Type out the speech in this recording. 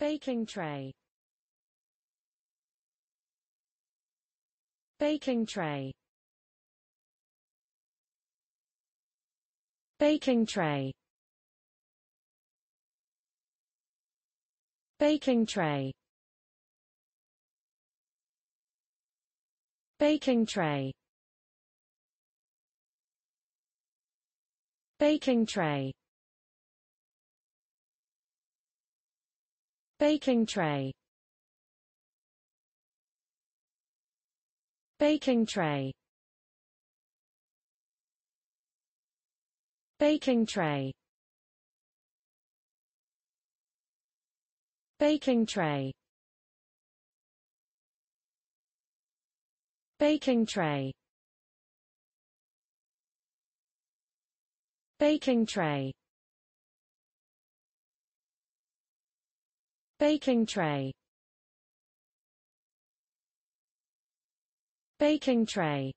Baking tray Baking tray Baking tray Baking tray Baking tray Baking tray Baking tray Baking tray Baking tray Baking tray Baking tray Baking tray Baking tray Baking tray